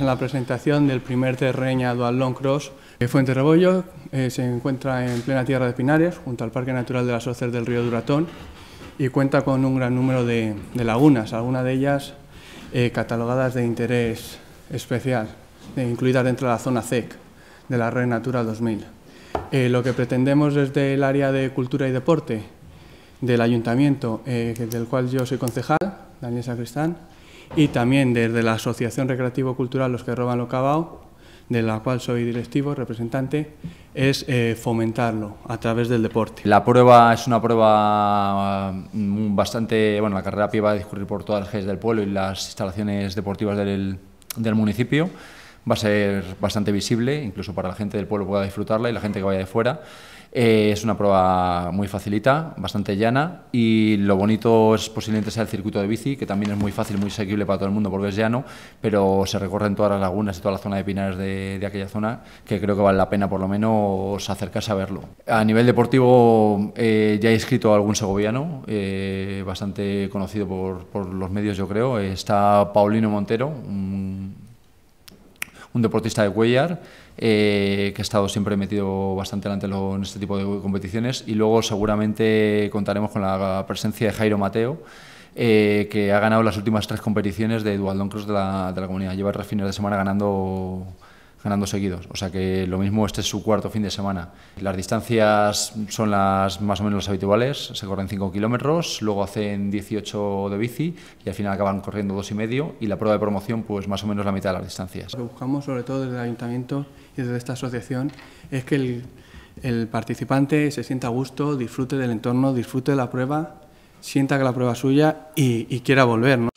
en la presentación del primer terreña Dual Long Cross. Eh, Fuente Rebollo eh, se encuentra en plena tierra de Pinares, junto al Parque Natural de las Hoces del Río Duratón, y cuenta con un gran número de, lagunas, algunas de ellas eh, catalogadas de interés especial, incluidas dentro de la zona CEC e de la Red Natura 2000. lo que pretendemos desde el área de cultura y deporte del ayuntamiento, del cual yo soy concejal, Daniel Sacristán, y también desde la Asociación Recreativo Cultural Los que Roban lo Cabao, de la cual soy directivo, representante, es eh, fomentarlo a través del deporte. La prueba es una prueba mm, mm, bastante, bueno, la carrera pie va a discurrir por todas las calles del pueblo y las instalaciones deportivas del, del municipio. Va a ser bastante visible, incluso para la gente del pueblo pueda disfrutarla y la gente que vaya de fuera. Eh, es una prueba muy facilita, bastante llana y lo bonito es posiblemente sea el circuito de bici, que también es muy fácil, muy seguible para todo el mundo porque es llano, pero se recorren todas las lagunas y toda la zona de pinares de, de aquella zona que creo que vale la pena por lo menos acercarse a verlo. A nivel deportivo eh, ya he escrito a algún segoviano, eh, bastante conocido por, por, los medios yo creo, está Paulino Montero, un un deportista de Cuellar, eh, que ha estado siempre metido bastante delante en este tipo de competiciones. Y luego seguramente contaremos con la presencia de Jairo Mateo, eh, que ha ganado las últimas tres competiciones de Dualdón Cross de la, de la comunidad. Lleva tres fines de semana ganando ganando seguidos. O sea que lo mismo, este es su cuarto fin de semana. Las distancias son las más o menos las habituales, se corren 5 kilómetros, luego hacen 18 de bici y al final acaban corriendo dos y medio y la prueba de promoción pues más o menos la mitad de las distancias. Lo que buscamos sobre todo desde el ayuntamiento y desde esta asociación es que el, participante se sienta a gusto, disfrute del entorno, disfrute de la prueba, sienta que la prueba es suya y, y quiera volver.